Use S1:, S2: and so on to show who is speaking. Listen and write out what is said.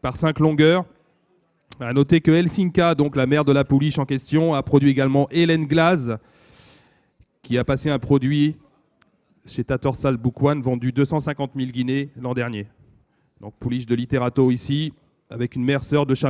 S1: par cinq longueurs. À noter que Helsinka, donc la mère de la pouliche en question, a produit également Hélène Glaz, qui a passé un produit chez Tatorsal Boukwan, vendu 250 000 guinées l'an dernier. Donc pouliche de l'Iterato ici, avec une mère sœur de chaman.